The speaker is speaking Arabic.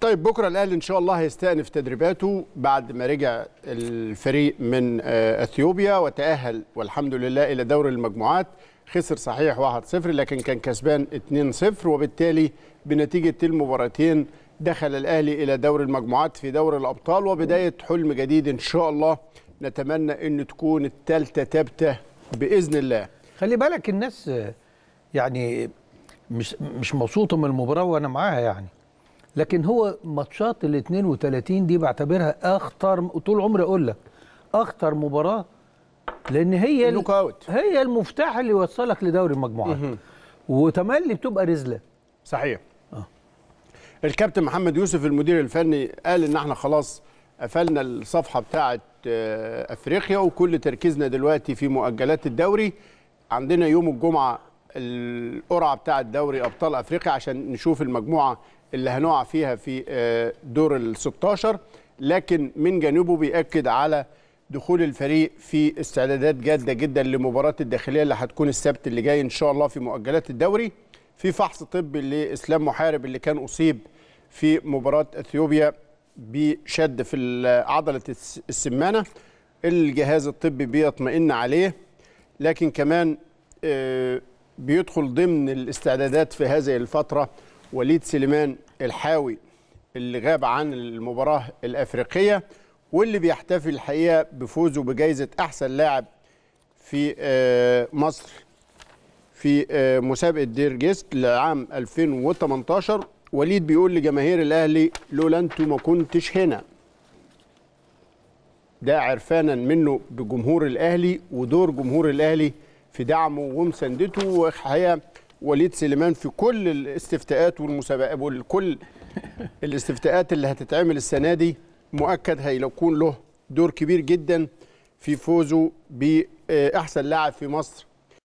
طيب بكره الاهلي ان شاء الله هيستأنف تدريباته بعد ما رجع الفريق من آه، اثيوبيا وتأهل والحمد لله الى دور المجموعات خسر صحيح 1-0 لكن كان كسبان 2-0 وبالتالي بنتيجه المباراتين دخل الاهلي الى دور المجموعات في دور الابطال وبدايه حلم جديد ان شاء الله نتمنى ان تكون الثالثه ثابته باذن الله خلي بالك الناس آه، يعني مش مش مبسوطه من المباراه وانا معاها يعني لكن هو ماتشات ال 32 دي بعتبرها اخطر طول عمري اقول لك اخطر مباراه لان هي ال... هي المفتاح اللي يوصلك لدوري المجموعات وتملي بتبقى رزله صحيح آه. الكابتن محمد يوسف المدير الفني قال ان احنا خلاص قفلنا الصفحه بتاعه آه، افريقيا وكل تركيزنا دلوقتي في مؤجلات الدوري عندنا يوم الجمعه القرعه بتاعه دوري ابطال افريقيا عشان نشوف المجموعه اللي هنقع فيها في آه، دور ال 16 لكن من جانبه بيأكد على دخول الفريق في استعدادات جاده جدا لمباراه الداخليه اللي هتكون السبت اللي جاي ان شاء الله في مؤجلات الدوري في فحص طبي لاسلام محارب اللي كان اصيب في مباراه اثيوبيا بشد في عضله السمانه الجهاز الطبي بيطمئن عليه لكن كمان آه، بيدخل ضمن الاستعدادات في هذه الفترة وليد سليمان الحاوي اللي غاب عن المباراة الأفريقية واللي بيحتفل الحقيقة بفوزه بجائزة أحسن لاعب في آه، مصر في آه، مسابقة دير جيست لعام 2018 وليد بيقول لجماهير الأهلي لولا أنتوا ما كنتش هنا ده عرفانا منه بجمهور الأهلي ودور جمهور الأهلي في دعمه ومساندته وحقيقه وليد سليمان في كل الاستفتاءات والمسابقات وكل الاستفتاءات اللي هتتعمل السنه دي مؤكد هيكون له دور كبير جدا في فوزه باحسن لاعب في مصر